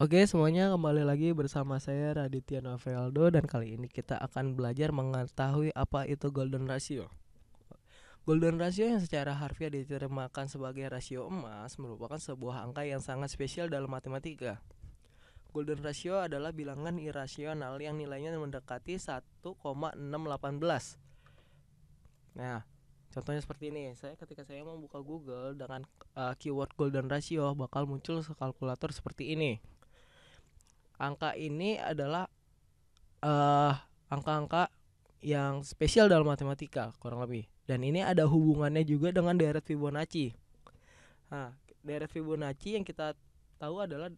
Oke semuanya kembali lagi bersama saya Raditya Noveldo dan kali ini kita akan belajar mengetahui apa itu golden ratio. Golden ratio yang secara harfiah diterjemahkan sebagai rasio emas merupakan sebuah angka yang sangat spesial dalam matematika. Golden ratio adalah bilangan irasional yang nilainya mendekati 1,618. Nah, Contohnya seperti ini, saya ketika saya membuka Google dengan uh, keyword golden ratio bakal muncul kalkulator seperti ini angka ini adalah uh, angka-angka yang spesial dalam matematika kurang lebih dan ini ada hubungannya juga dengan deret Fibonacci. Nah, deret Fibonacci yang kita tahu adalah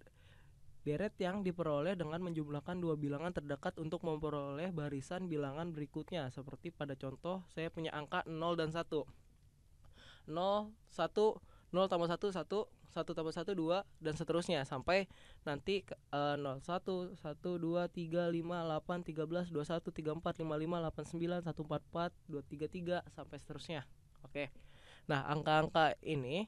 deret yang diperoleh dengan menjumlahkan dua bilangan terdekat untuk memperoleh barisan bilangan berikutnya seperti pada contoh saya punya angka 0 dan 1. 0 1 0 tambah 1 1 1 tambah 1 2 dan seterusnya sampai nanti uh, 0 1 1 2 3 5 8 13 21 34 55 89 144 233 sampai seterusnya. Oke. Nah, angka-angka ini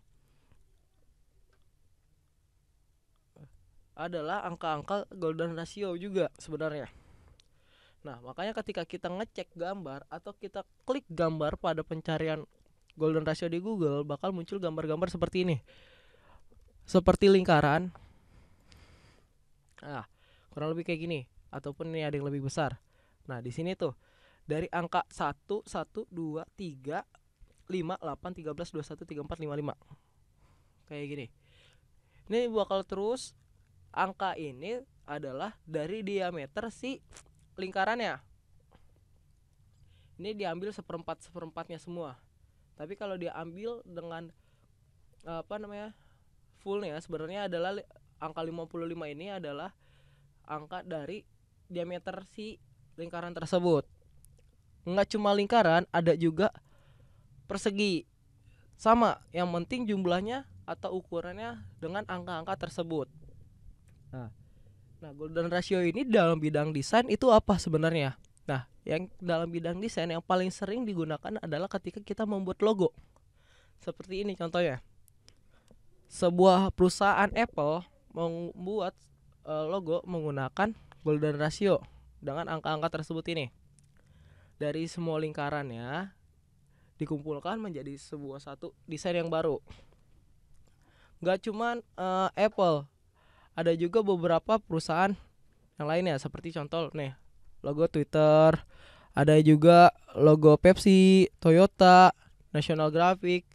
adalah angka-angka golden ratio juga sebenarnya. Nah, makanya ketika kita ngecek gambar atau kita klik gambar pada pencarian golden ratio di Google bakal muncul gambar-gambar seperti ini. Seperti lingkaran. Nah, kurang lebih kayak gini ataupun ini ada yang lebih besar. Nah, di sini tuh dari angka 1 1 2 3 5 8 13 21 34 55. Kayak gini. Ini bakal terus angka ini adalah dari diameter si lingkarannya. Ini diambil seperempat seperempatnya semua tapi kalau dia ambil dengan apa namanya fullnya sebenarnya adalah angka 55 ini adalah angka dari diameter si lingkaran tersebut nggak cuma lingkaran ada juga persegi sama yang penting jumlahnya atau ukurannya dengan angka-angka tersebut nah nah golden ratio ini dalam bidang desain itu apa sebenarnya Nah, yang dalam bidang desain yang paling sering digunakan adalah ketika kita membuat logo. Seperti ini contohnya. Sebuah perusahaan Apple membuat eh, logo menggunakan golden ratio dengan angka-angka tersebut ini. Dari semua lingkaran ya dikumpulkan menjadi sebuah satu desain yang baru. Gak cuman uh, Apple, ada juga beberapa perusahaan yang lainnya seperti contoh nih logo Twitter, ada juga logo Pepsi, Toyota, National Graphic.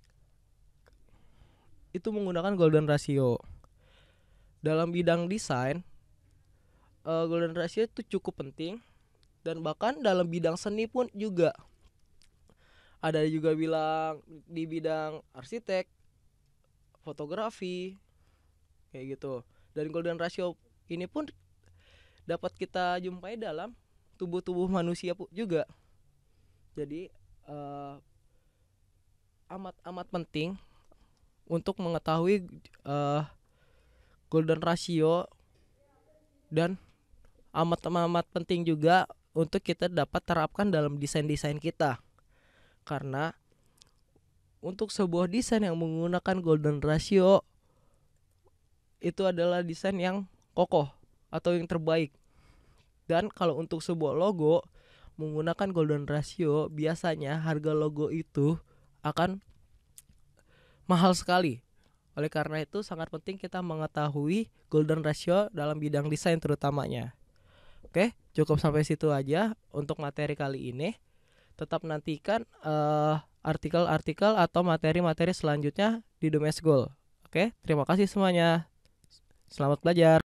Itu menggunakan golden ratio. Dalam bidang desain, uh, golden ratio itu cukup penting dan bahkan dalam bidang seni pun juga ada juga bilang di bidang arsitek fotografi kayak gitu dan golden ratio ini pun dapat kita jumpai dalam tubuh-tubuh manusia juga jadi eh, amat amat amat penting untuk mengetahui uh, golden ratio dan amat amat penting juga untuk kita dapat terapkan dalam desain desain kita karena untuk sebuah desain yang menggunakan golden ratio itu adalah desain yang kokoh atau yang terbaik dan kalau untuk sebuah logo menggunakan golden ratio, biasanya harga logo itu akan mahal sekali. Oleh karena itu sangat penting kita mengetahui golden ratio dalam bidang desain terutamanya. Oke, cukup sampai situ aja untuk materi kali ini. Tetap nantikan artikel eh, artikel-artikel atau materi-materi selanjutnya di Domes Goal. Oke, terima kasih semuanya. Selamat belajar.